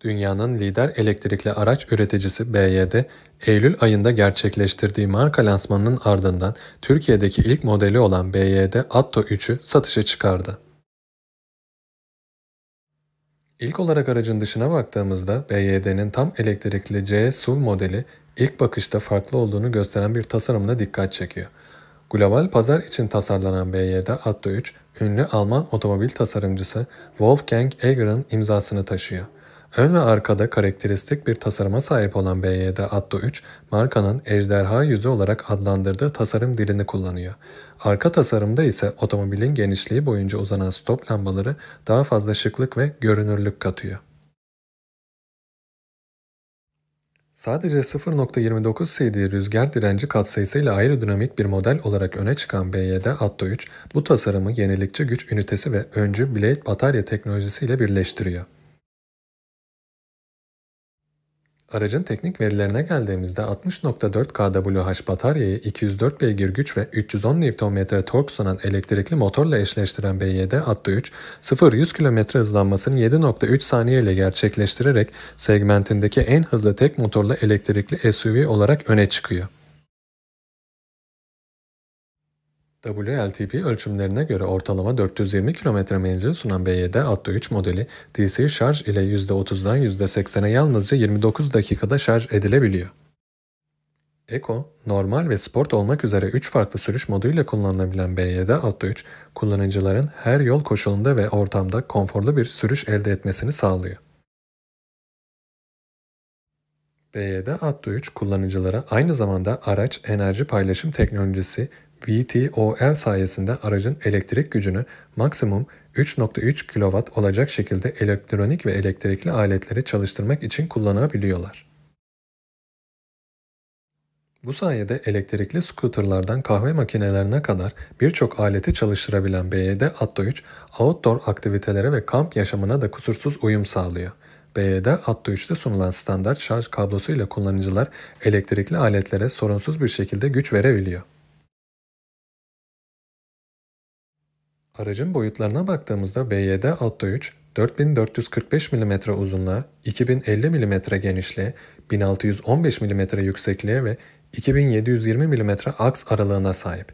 Dünyanın lider elektrikli araç üreticisi BYD, Eylül ayında gerçekleştirdiği marka lansmanının ardından Türkiye'deki ilk modeli olan BYD Atto 3'ü satışa çıkardı. İlk olarak aracın dışına baktığımızda BYD'nin tam elektrikli C SUV modeli ilk bakışta farklı olduğunu gösteren bir tasarımla dikkat çekiyor. Global pazar için tasarlanan BYD Atto 3, ünlü Alman otomobil tasarımcısı Wolfgang Egger'ın imzasını taşıyor. Ön ve arkada karakteristik bir tasarıma sahip olan BYD Atto 3, markanın ejderha yüzü olarak adlandırdığı tasarım dilini kullanıyor. Arka tasarımda ise otomobilin genişliği boyunca uzanan stop lambaları daha fazla şıklık ve görünürlük katıyor. Sadece 0.29 CD rüzgar direnci katsayısıyla aerodinamik bir model olarak öne çıkan BYD Atto 3, bu tasarımı yenilikçi güç ünitesi ve öncü Blade batarya teknolojisiyle birleştiriyor. Aracın teknik verilerine geldiğimizde 60.4 kWh bataryayı 204 beygir güç ve 310 Nm tork sunan elektrikli motorla eşleştiren BYD 7 Atto 3, 0-100 km hızlanmasını 7.3 saniye ile gerçekleştirerek segmentindeki en hızlı tek motorlu elektrikli SUV olarak öne çıkıyor. WLTP ölçümlerine göre ortalama 420 km menzil sunan BYD Atto 3 modeli DC şarj ile %30'dan %80'e yalnızca 29 dakikada şarj edilebiliyor. Eco, normal ve sport olmak üzere 3 farklı sürüş moduyla kullanılabilen BYD Atto 3, kullanıcıların her yol koşulunda ve ortamda konforlu bir sürüş elde etmesini sağlıyor. BYD Atto 3 kullanıcılara aynı zamanda araç enerji paylaşım teknolojisi VTOL sayesinde aracın elektrik gücünü maksimum 3.3 kW olacak şekilde elektronik ve elektrikli aletleri çalıştırmak için kullanabiliyorlar. Bu sayede elektrikli skuterlardan kahve makinelerine kadar birçok aleti çalıştırabilen BYD Atto 3, outdoor aktivitelere ve kamp yaşamına da kusursuz uyum sağlıyor. BYD Atto 3'te sunulan standart şarj kablosu ile kullanıcılar elektrikli aletlere sorunsuz bir şekilde güç verebiliyor. Aracın boyutlarına baktığımızda BYD Atto 3, 4445 mm uzunluğa, 2050 mm genişliğe, 1615 mm yüksekliğe ve 2720 mm aks aralığına sahip.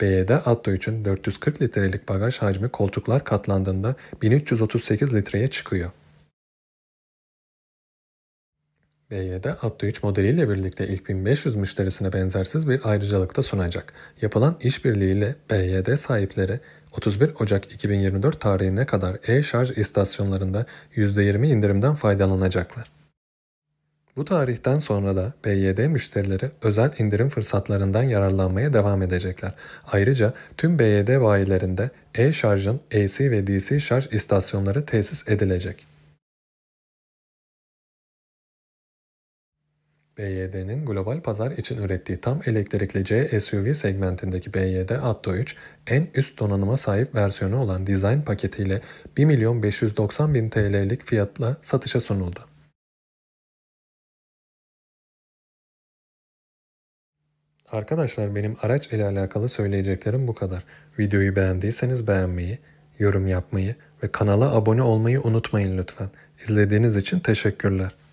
BYD Atto 3'ün 440 litrelik bagaj hacmi koltuklar katlandığında 1338 litreye çıkıyor. BYD Atto 3 modeliyle birlikte ilk 1500 müşterisine benzersiz bir ayrıcalık da sunacak. Yapılan işbirliğiyle BYD sahipleri 31 Ocak 2024 tarihine kadar e-şarj istasyonlarında %20 indirimden faydalanacaklar. Bu tarihten sonra da BYD müşterileri özel indirim fırsatlarından yararlanmaya devam edecekler. Ayrıca tüm BYD bayilerinde e-şarjın AC ve DC şarj istasyonları tesis edilecek. BYD'nin global pazar için ürettiği tam elektrikli C SUV segmentindeki BYD Atto 3, en üst donanıma sahip versiyonu olan dizayn paketiyle 1.590.000 TL'lik fiyatla satışa sunuldu. Arkadaşlar benim araç ile alakalı söyleyeceklerim bu kadar. Videoyu beğendiyseniz beğenmeyi, yorum yapmayı ve kanala abone olmayı unutmayın lütfen. İzlediğiniz için teşekkürler.